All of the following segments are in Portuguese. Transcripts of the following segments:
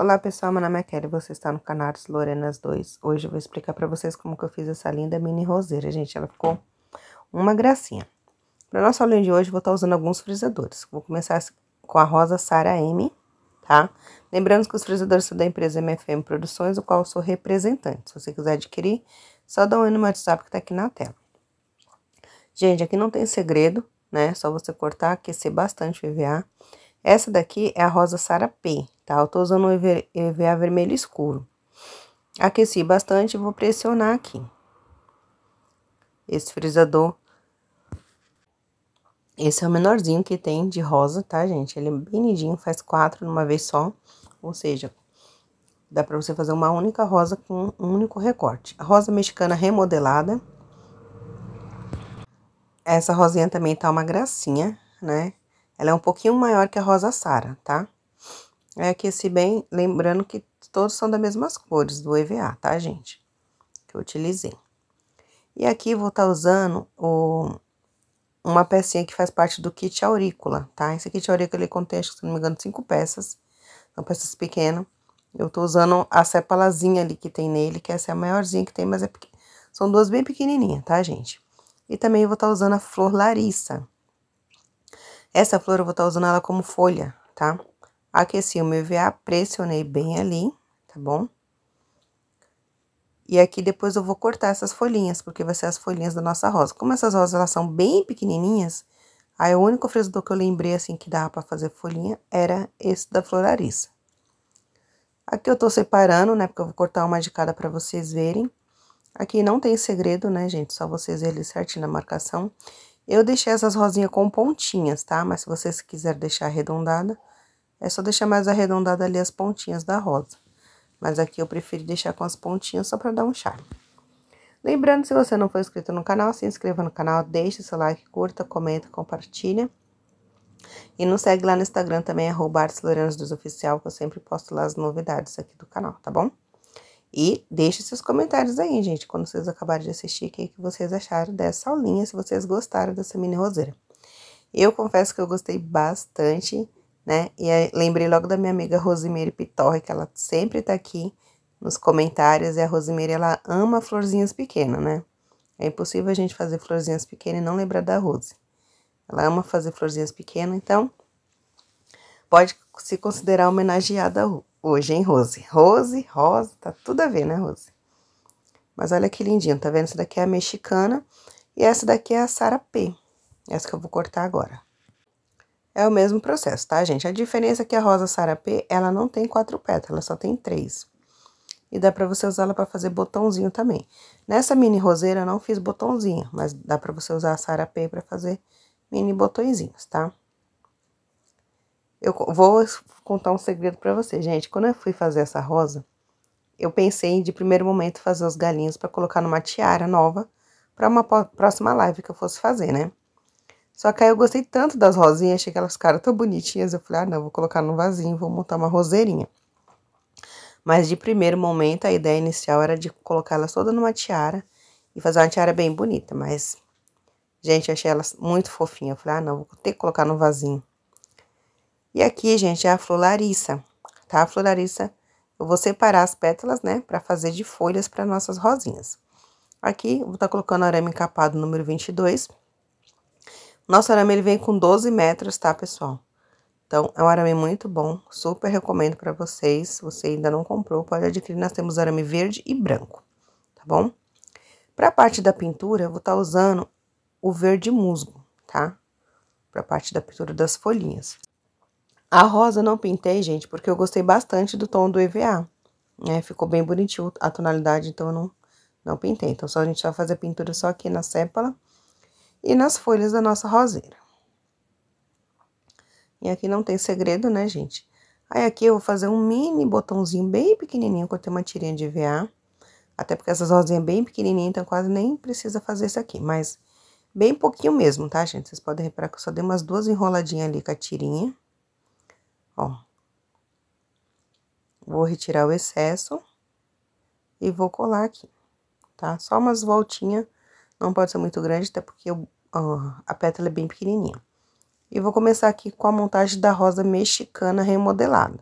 Olá pessoal, meu nome é Kelly, você está no canal Artes Lorenas 2. Hoje eu vou explicar para vocês como que eu fiz essa linda mini roseira, gente. Ela ficou uma gracinha. Para nossa aula de hoje, vou estar tá usando alguns frisadores. Vou começar com a rosa Sara M, tá? Lembrando que os frisadores são da empresa MFM Produções, o qual eu sou representante. Se você quiser adquirir, só dá um oi no meu WhatsApp que está aqui na tela. Gente, aqui não tem segredo, né? Só você cortar, aquecer bastante o EVA. Essa daqui é a rosa Sara P, tá? Eu tô usando um EVA vermelho escuro. Aqueci bastante, vou pressionar aqui. Esse frisador, esse é o menorzinho que tem de rosa, tá, gente? Ele é bem nidinho, faz quatro numa vez só, ou seja, dá pra você fazer uma única rosa com um único recorte. A rosa mexicana remodelada. Essa rosinha também tá uma gracinha, né? Ela é um pouquinho maior que a rosa Sara, tá? É que esse bem, lembrando que todos são das mesmas cores do EVA, tá, gente? Que eu utilizei. E aqui vou estar tá usando o, uma pecinha que faz parte do kit aurícula, tá? Esse kit aurícula, ele contém, se não me engano, cinco peças. São peças pequenas. Eu tô usando a sepalazinha ali que tem nele, que essa é a maiorzinha que tem, mas é pequ... são duas bem pequenininhas, tá, gente? E também vou estar tá usando a flor Larissa. Essa flor eu vou estar tá usando ela como folha, tá? Aqueci o meu EVA, pressionei bem ali, tá bom? E aqui depois eu vou cortar essas folhinhas, porque vai ser as folhinhas da nossa rosa. Como essas rosas elas são bem pequenininhas, aí o único fresodor que eu lembrei assim que dava para fazer folhinha era esse da Florariça. Aqui eu tô separando, né, porque eu vou cortar uma de cada para vocês verem. Aqui não tem segredo, né, gente, só vocês verem certinho na marcação. Eu deixei essas rosinhas com pontinhas, tá? Mas se vocês quiserem deixar arredondada, é só deixar mais arredondada ali as pontinhas da rosa. Mas aqui eu prefiro deixar com as pontinhas só para dar um charme. Lembrando, se você não for inscrito no canal, se inscreva no canal, deixe seu like, curta, comenta, compartilha. E nos segue lá no Instagram também, arroba Oficial, que eu sempre posto lá as novidades aqui do canal, tá bom? E deixe seus comentários aí, gente, quando vocês acabarem de assistir, o que, que vocês acharam dessa aulinha, se vocês gostaram dessa mini roseira. Eu confesso que eu gostei bastante né? E lembrei logo da minha amiga Rosimeire Pitorre, que ela sempre tá aqui nos comentários, e a Rosimeire, ela ama florzinhas pequenas, né? É impossível a gente fazer florzinhas pequenas e não lembrar da Rose. Ela ama fazer florzinhas pequenas, então pode se considerar homenageada hoje, hein, Rose? Rose, Rosa, tá tudo a ver, né, Rose? Mas olha que lindinho, tá vendo? Essa daqui é a mexicana e essa daqui é a Sara P. Essa que eu vou cortar agora. É o mesmo processo, tá, gente? A diferença é que a rosa sarapê, ela não tem quatro pétalas, ela só tem três. E dá pra você usar ela pra fazer botãozinho também. Nessa mini roseira eu não fiz botãozinho, mas dá pra você usar a sarapê pra fazer mini botõezinhos, tá? Eu vou contar um segredo pra você, gente. Quando eu fui fazer essa rosa, eu pensei de primeiro momento fazer os galinhos pra colocar numa tiara nova pra uma próxima live que eu fosse fazer, né? Só que aí eu gostei tanto das rosinhas, achei que elas ficaram tão bonitinhas. Eu falei, ah, não, vou colocar no vasinho, vou montar uma roseirinha. Mas de primeiro momento, a ideia inicial era de colocar elas todas numa tiara e fazer uma tiara bem bonita. Mas, gente, achei elas muito fofinhas. Eu falei, ah, não, vou ter que colocar no vasinho. E aqui, gente, é a flor Larissa, tá? A flor Larissa, eu vou separar as pétalas, né, pra fazer de folhas para nossas rosinhas. Aqui, vou estar tá colocando arame encapado número 22. Nosso arame ele vem com 12 metros, tá, pessoal? Então, é um arame muito bom, super recomendo para vocês. Se você ainda não comprou, pode adquirir. Nós temos arame verde e branco, tá bom? Para a parte da pintura, eu vou estar tá usando o verde musgo, tá? Para a parte da pintura das folhinhas. A rosa não pintei, gente, porque eu gostei bastante do tom do EVA. Né? Ficou bem bonitinho a tonalidade, então eu não, não pintei. Então, só a gente vai fazer a pintura só aqui na sépala e nas folhas da nossa roseira. E aqui não tem segredo, né, gente? Aí aqui eu vou fazer um mini botãozinho bem pequenininho, que eu tenho uma tirinha de VA. Até porque essas rosinhas bem pequenininhas, então quase nem precisa fazer isso aqui. Mas bem pouquinho mesmo, tá, gente? Vocês podem reparar que eu só dei umas duas enroladinhas ali com a tirinha. Ó. Vou retirar o excesso e vou colar aqui, tá? Só umas voltinhas não pode ser muito grande, até porque eu, a pétala é bem pequenininha. E vou começar aqui com a montagem da rosa mexicana remodelada,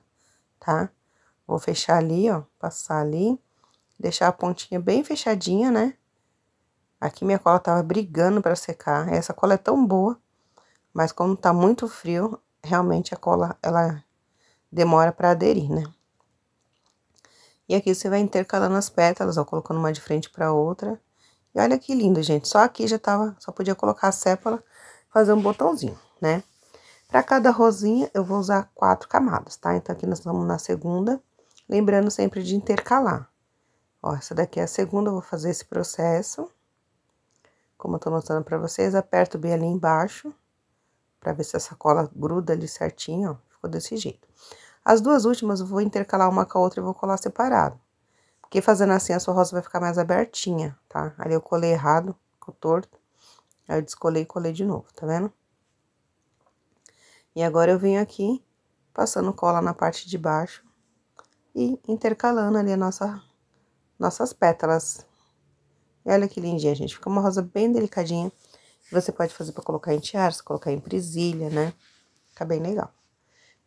tá? Vou fechar ali, ó, passar ali, deixar a pontinha bem fechadinha, né? Aqui minha cola tava brigando para secar. Essa cola é tão boa, mas como tá muito frio, realmente a cola ela demora para aderir, né? E aqui você vai intercalando as pétalas, ó, colocando uma de frente para outra e olha que lindo, gente. Só aqui já tava, só podia colocar a sépala, fazer um botãozinho, né? Para cada rosinha, eu vou usar quatro camadas, tá? Então, aqui nós vamos na segunda, lembrando sempre de intercalar. Ó, essa daqui é a segunda, eu vou fazer esse processo. Como eu tô mostrando para vocês, aperto bem ali embaixo, para ver se essa cola gruda ali certinho, ó. Ficou desse jeito. As duas últimas eu vou intercalar uma com a outra e vou colar separado. Porque fazendo assim a sua rosa vai ficar mais abertinha, tá? Ali eu colei errado, ficou torto. Aí eu descolei e colei de novo, tá vendo? E agora eu venho aqui, passando cola na parte de baixo e intercalando ali a nossa, nossas pétalas. E olha que lindinha, gente. Fica uma rosa bem delicadinha. Você pode fazer para colocar em tiaras, colocar em presilha, né? Fica bem legal.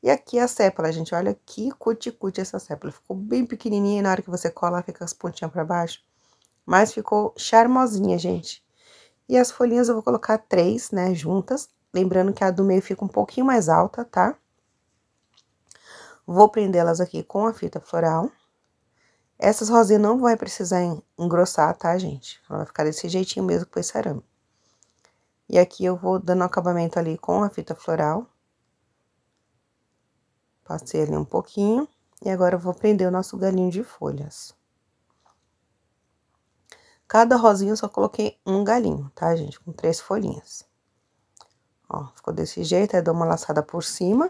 E aqui a sépala, gente. Olha que cuticute essa sépala. Ficou bem pequenininha e na hora que você cola, fica as pontinhas para baixo. Mas ficou charmosinha, gente. E as folhinhas eu vou colocar três, né, juntas. Lembrando que a do meio fica um pouquinho mais alta, tá? Vou prendê-las aqui com a fita floral. Essas rosinhas não vai precisar engrossar, tá, gente? Ela vai ficar desse jeitinho mesmo com esse arame. E aqui eu vou dando acabamento ali com a fita floral. Passei ali um pouquinho e agora eu vou prender o nosso galinho de folhas. Cada rosinha eu só coloquei um galinho, tá, gente? Com três folhinhas. Ó, ficou desse jeito, aí dou uma laçada por cima.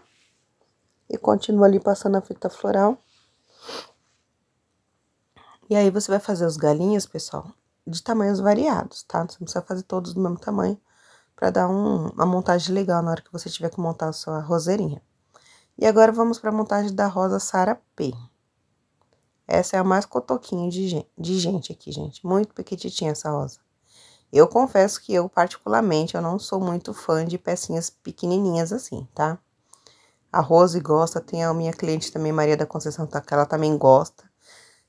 E continuo ali passando a fita floral. E aí, você vai fazer os galinhos, pessoal, de tamanhos variados, tá? Você não precisa fazer todos do mesmo tamanho, pra dar um, uma montagem legal na hora que você tiver que montar a sua roseirinha. E agora vamos para a montagem da rosa Sara P. Essa é a mais cotoquinha de gente, de gente aqui, gente. Muito pequititinha essa rosa. Eu confesso que eu, particularmente, eu não sou muito fã de pecinhas pequenininhas assim, tá? A Rose gosta, tem a minha cliente também, Maria da Conceição, tá, que ela também gosta.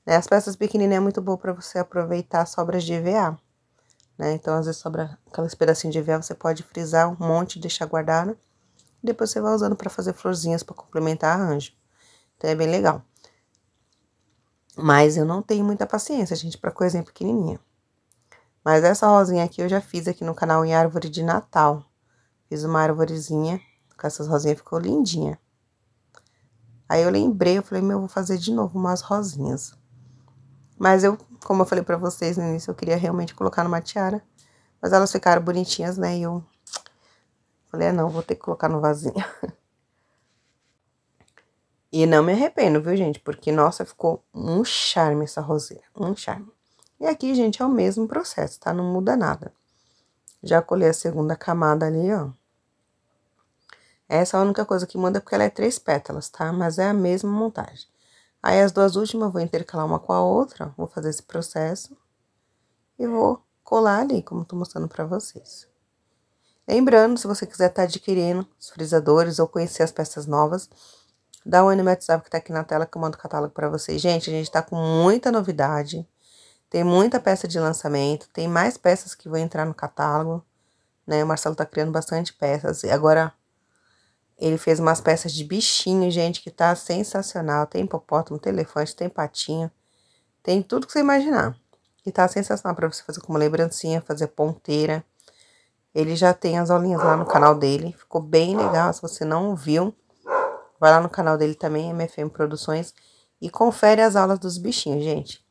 Né? As peças pequenininhas é muito boa para você aproveitar sobras de EVA, né? Então, às vezes sobra aquelas pedacinhos de EVA, você pode frisar um monte, deixar guardado. Depois você vai usando para fazer florzinhas para complementar arranjo. Então é bem legal. Mas eu não tenho muita paciência, gente, para coisinha pequenininha. Mas essa rosinha aqui eu já fiz aqui no canal em árvore de Natal. Fiz uma árvorezinha com essas rosinhas, ficou lindinha. Aí eu lembrei, eu falei, meu, eu vou fazer de novo umas rosinhas. Mas eu, como eu falei pra vocês no início, eu queria realmente colocar numa tiara. Mas elas ficaram bonitinhas, né? E eu Falei, ah, não, vou ter que colocar no vasinho. E não me arrependo, viu, gente? Porque, nossa, ficou um charme essa roseira, um charme. E aqui, gente, é o mesmo processo, tá? Não muda nada. Já colhei a segunda camada ali, ó. Essa é a única coisa que muda porque ela é três pétalas, tá? Mas é a mesma montagem. Aí, as duas últimas eu vou intercalar uma com a outra, vou fazer esse processo. E vou colar ali, como tô mostrando pra vocês. Lembrando, se você quiser estar tá adquirindo os frisadores ou conhecer as peças novas, dá um no meu WhatsApp que está aqui na tela que eu mando o catálogo para vocês. Gente, a gente está com muita novidade, tem muita peça de lançamento, tem mais peças que vão entrar no catálogo, né? O Marcelo está criando bastante peças. E agora ele fez umas peças de bichinho, gente, que está sensacional. Tem hipopótamo, tem elefante, tem patinho, tem tudo que você imaginar. E está sensacional para você fazer como lembrancinha, fazer ponteira ele já tem as aulinhas lá no canal dele, ficou bem legal. Se você não viu, vai lá no canal dele também, MFM Produções, e confere as aulas dos bichinhos, gente.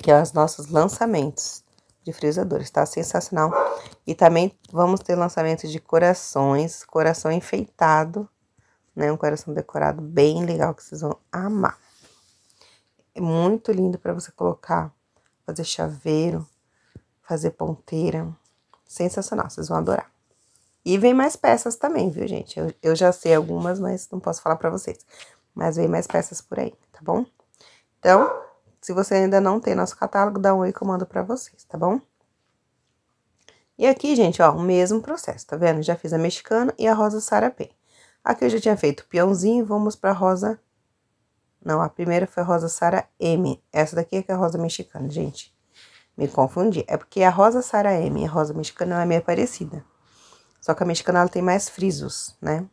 Que é os nossos lançamentos de frisadores, tá sensacional. E também vamos ter lançamento de corações, coração enfeitado, né? Um coração decorado bem legal que vocês vão amar. É muito lindo para você colocar, fazer chaveiro, fazer ponteira sensacional, vocês vão adorar. E vem mais peças também, viu, gente? Eu, eu já sei algumas, mas não posso falar para vocês. Mas vem mais peças por aí, tá bom? Então, se você ainda não tem nosso catálogo, dá um oi que eu mando pra vocês, tá bom? E aqui, gente, ó, o mesmo processo, tá vendo? Já fiz a mexicana e a rosa p Aqui eu já tinha feito o peãozinho, vamos pra rosa... Não, a primeira foi a rosa Sara M. Essa daqui é que é a rosa mexicana, gente. Me confundi. É porque a rosa e a rosa mexicana, ela é meio parecida. Só que a mexicana ela tem mais frisos, né?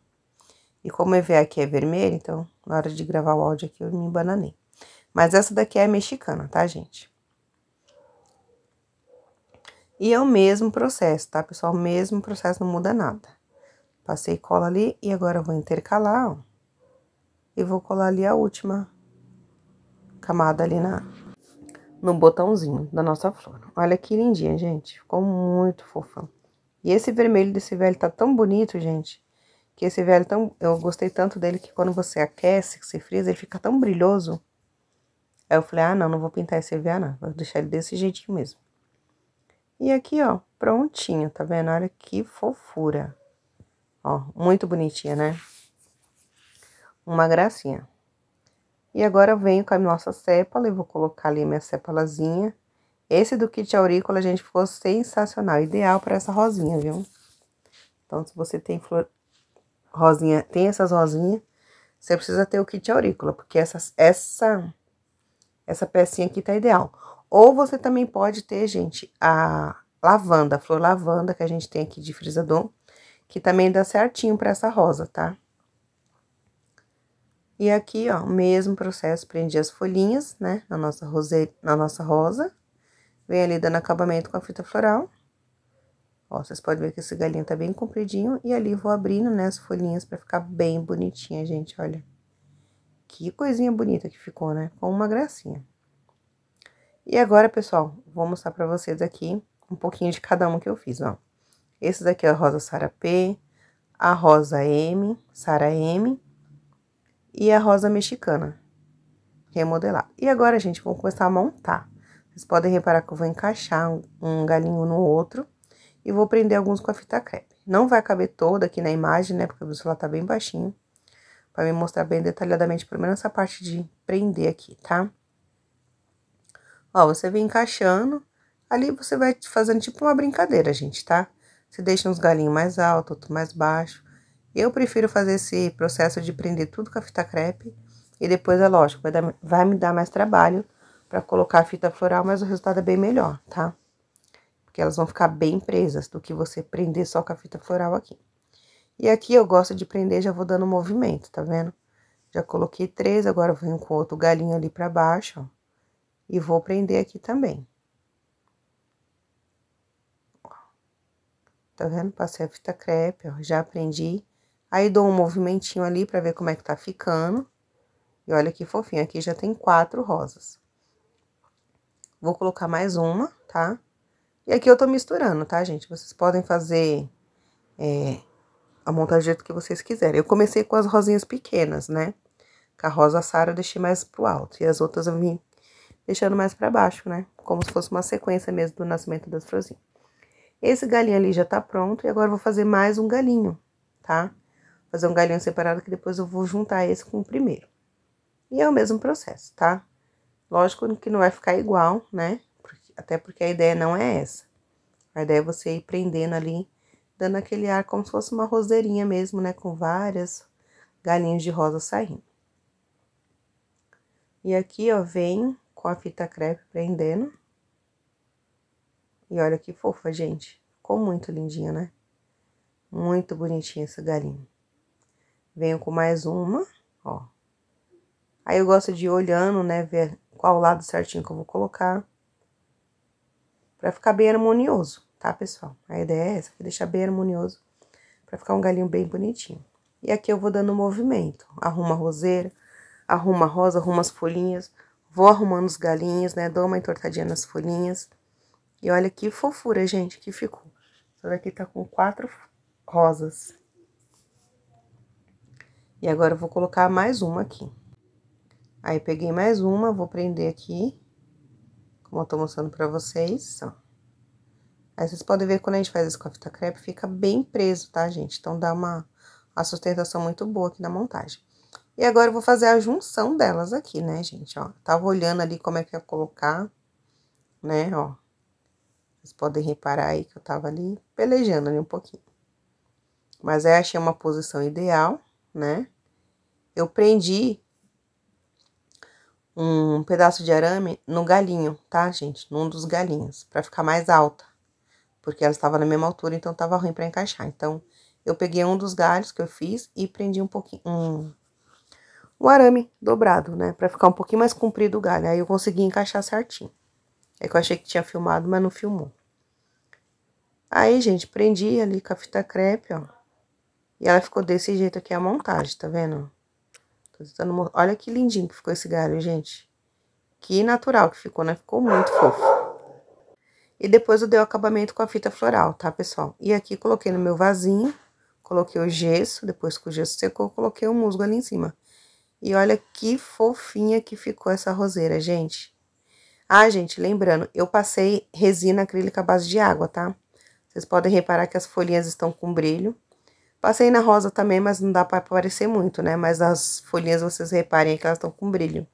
E como eu EVA aqui é vermelho, então na hora de gravar o áudio aqui eu me embananei. Mas essa daqui é mexicana, tá, gente? E é o mesmo processo, tá, pessoal? O mesmo processo, não muda nada. Passei cola ali e agora vou intercalar, ó. E vou colar ali a última camada ali na no botãozinho da nossa flor. Olha que lindinha, gente. Ficou muito fofão. E esse vermelho desse velho tá tão bonito, gente, que esse velho tão... Eu gostei tanto dele que quando você aquece, que frisa, ele fica tão brilhoso. Aí eu falei, ah, não, não vou pintar esse velho, não. Vou deixar ele desse jeitinho mesmo. E aqui, ó, prontinho, tá vendo? Olha que fofura. Ó, muito bonitinha, né? Uma gracinha. E agora eu venho com a nossa sépala e vou colocar ali minha sépalazinha. Esse do kit aurícola, gente, ficou sensacional, ideal para essa rosinha, viu? Então, se você tem flor... rosinha, tem essas rosinhas, você precisa ter o kit aurícola, porque essa essa, essa pecinha aqui tá ideal. Ou você também pode ter, gente, a lavanda, a flor lavanda que a gente tem aqui de frisador, que também dá certinho para essa rosa, tá? E aqui, ó, o mesmo processo, prendi as folhinhas, né, na nossa, rose... na nossa rosa. Vem ali dando acabamento com a fita floral. Ó, vocês podem ver que esse galinho tá bem compridinho. E ali vou abrindo, né, as folhinhas pra ficar bem bonitinha, gente, olha. Que coisinha bonita que ficou, né? com uma gracinha. E agora, pessoal, vou mostrar pra vocês aqui um pouquinho de cada um que eu fiz, ó. Esse daqui é a rosa Sara P, a rosa M, Sara M e a rosa mexicana remodelar. É e agora, gente, vamos começar a montar. Vocês podem reparar que eu vou encaixar um galinho no outro e vou prender alguns com a fita crepe. Não vai caber toda aqui na imagem, né, porque o celular tá bem baixinho, para me mostrar bem detalhadamente, pelo menos essa parte de prender aqui, tá? Ó, você vem encaixando, ali você vai fazendo tipo uma brincadeira, gente, tá? Você deixa uns galinhos mais alto, outro mais baixo, eu prefiro fazer esse processo de prender tudo com a fita crepe e depois, é lógico, vai, dar, vai me dar mais trabalho para colocar a fita floral, mas o resultado é bem melhor, tá? Porque elas vão ficar bem presas do que você prender só com a fita floral aqui. E aqui eu gosto de prender, já vou dando movimento, tá vendo? Já coloquei três, agora eu venho com outro galinho ali para baixo, ó. E vou prender aqui também. Tá vendo? Passei a fita crepe, ó, já prendi. Aí dou um movimentinho ali para ver como é que tá ficando. E olha que fofinho, aqui já tem quatro rosas. Vou colocar mais uma, tá? E aqui eu tô misturando, tá, gente? Vocês podem fazer é, a montagem do jeito que vocês quiserem. Eu comecei com as rosinhas pequenas, né? Com a rosa Sara eu deixei mais pro alto. E as outras eu vim deixando mais pra baixo, né? Como se fosse uma sequência mesmo do nascimento das florzinhas. Esse galinho ali já tá pronto e agora eu vou fazer mais um galinho, Tá? fazer um galinho separado que depois eu vou juntar esse com o primeiro. E é o mesmo processo, tá? Lógico que não vai ficar igual, né? Até porque a ideia não é essa. A ideia é você ir prendendo ali, dando aquele ar como se fosse uma roseirinha mesmo, né? Com várias galinhas de rosa saindo. E aqui, ó, vem com a fita crepe prendendo. E olha que fofa, gente. Ficou muito lindinha, né? Muito bonitinha essa galinha venho com mais uma, ó. Aí eu gosto de ir olhando, né, ver qual lado certinho que eu vou colocar. Pra ficar bem harmonioso, tá, pessoal? A ideia é essa, deixar bem harmonioso, pra ficar um galinho bem bonitinho. E aqui eu vou dando movimento, arruma a roseira, arruma a rosa, arruma as folhinhas, vou arrumando os galinhos, né, dou uma entortadinha nas folhinhas. E olha que fofura, gente, que ficou. Essa daqui tá com quatro rosas. E agora eu vou colocar mais uma aqui. Aí, peguei mais uma, vou prender aqui, como eu tô mostrando pra vocês, ó. Aí, vocês podem ver quando a gente faz isso com a fita crepe, fica bem preso, tá, gente? Então, dá uma, uma sustentação muito boa aqui na montagem. E agora, eu vou fazer a junção delas aqui, né, gente? Ó, tava olhando ali como é que ia colocar, né, ó. Vocês podem reparar aí que eu tava ali pelejando ali um pouquinho. Mas aí, achei uma posição ideal né? Eu prendi um pedaço de arame no galinho, tá, gente? Num dos galinhos, para ficar mais alta, porque ela estava na mesma altura, então tava ruim para encaixar. Então, eu peguei um dos galhos que eu fiz e prendi um pouquinho um, um arame dobrado, né, para ficar um pouquinho mais comprido o galho. Aí eu consegui encaixar certinho. É que eu achei que tinha filmado, mas não filmou. Aí, gente, prendi ali com a fita crepe, ó. E ela ficou desse jeito aqui a montagem, tá vendo? Tô tentando... Olha que lindinho que ficou esse galho, gente. Que natural que ficou, né? Ficou muito fofo. E depois eu dei o acabamento com a fita floral, tá, pessoal? E aqui coloquei no meu vasinho, coloquei o gesso, depois que o gesso secou, coloquei o musgo ali em cima. E olha que fofinha que ficou essa roseira, gente. Ah, gente, lembrando, eu passei resina acrílica à base de água, tá? Vocês podem reparar que as folhinhas estão com brilho. Passei na rosa também, mas não dá para aparecer muito, né? Mas as folhinhas vocês reparem que elas estão com brilho.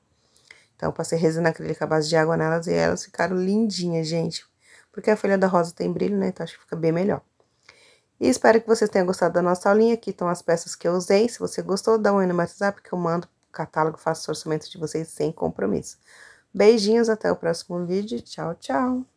Então, passei resina acrílica à base de água nelas e elas ficaram lindinhas, gente. Porque a folha da rosa tem brilho, né? Então, acho que fica bem melhor. E espero que vocês tenham gostado da nossa aulinha. Aqui estão as peças que eu usei. Se você gostou, dá um aí no WhatsApp que eu mando o catálogo, faço o orçamento de vocês sem compromisso. Beijinhos, até o próximo vídeo. Tchau, tchau!